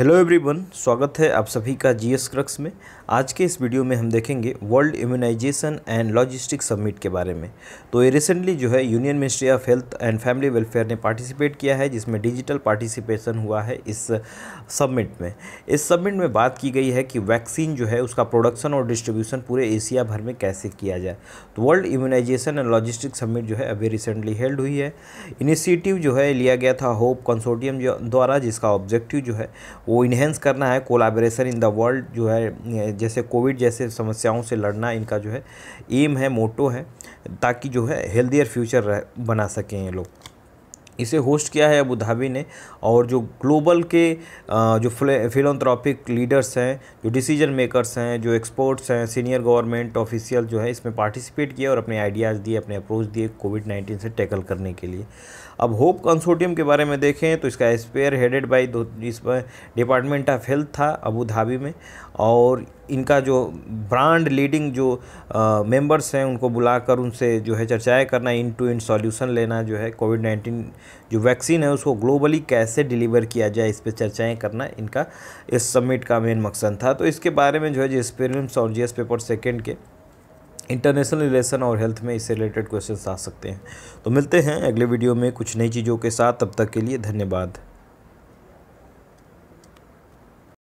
hello everyone स्वागत है आप सभी का जीएस क्रक्स में आज के इस वीडियो में हम देखेंगे World Immunisation and Logistic Summit के बारे में तो ये रिसेंटली जो है Union Ministry of Health and Family Welfare ने पार्टिसिपेट किया है जिसमें डिजिटल पार्टिसिपेशन हुआ है इस सबमिट में इस सबमिट में बात की गई है कि वैक्सीन जो है उसका प्रोडक्शन और डिस्ट्रीब्यूशन पूरे एशिया भर में कैसे किया जाए तो World Immunisation and Logistic Summit जो है अभी रिसेंटली हेल्ड हुई है इनिशिएटिव जो है लिया गया था होप कंसोर्टियम द्वारा जिसका ऑब्जेक्टिव जो है वो इन्हेंस करना है कोलाब्रेशन इन द वर्ल्ड जो है जैसे कोविड जैसे समस्याओं से लड़ना इनका जो है एम है मोटो है ताकि जो है हेल्दियर फ्यूचर बना सकें ये लोग इसे होस्ट किया है अबू धाबी ने और जो ग्लोबल के जो फिलोथ्रॉपिक लीडर्स हैं जो डिसीजन मेकर्स हैं जो एक्सपर्ट्स हैं सीनियर गवर्नमेंट ऑफिशियल जो है इसमें पार्टिसिपेट किया और अपने आइडियाज़ दिए अपने अप्रोच दिए कोविड नाइन्टीन से टैकल करने के लिए अब होप कंसोर्टियम के बारे में देखें तो इसका एस्पेयर हेडेड बाई दो इसमें डिपार्टमेंट ऑफ हेल्थ था अबू धाबी में और इनका जो ब्रांड लीडिंग जो मेंबर्स हैं उनको बुलाकर उनसे जो है चर्चाएँ करना इन टू इन सॉल्यूशन लेना जो है कोविड नाइन्टीन जो वैक्सीन है उसको ग्लोबली कैसे डिलीवर किया जाए इस पर चर्चाएँ करना इनका इस समिट का मेन मकसद था तो इसके बारे में जो है जी एक्सपेरिमेंट्स और जी पेपर सेकेंड के इंटरनेशनल रिलेशन और हेल्थ में इससे रिलेटेड क्वेश्चन आ सकते हैं तो मिलते हैं अगले वीडियो में कुछ नई चीज़ों के साथ तब तक के लिए धन्यवाद